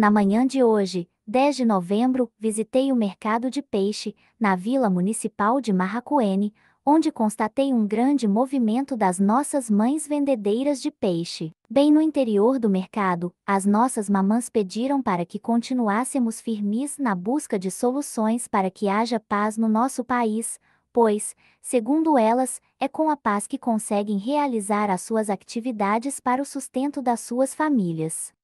Na manhã de hoje, 10 de novembro, visitei o mercado de peixe, na Vila Municipal de Marracuene, onde constatei um grande movimento das nossas mães vendedeiras de peixe. Bem no interior do mercado, as nossas mamãs pediram para que continuássemos firmes na busca de soluções para que haja paz no nosso país, pois, segundo elas, é com a paz que conseguem realizar as suas atividades para o sustento das suas famílias.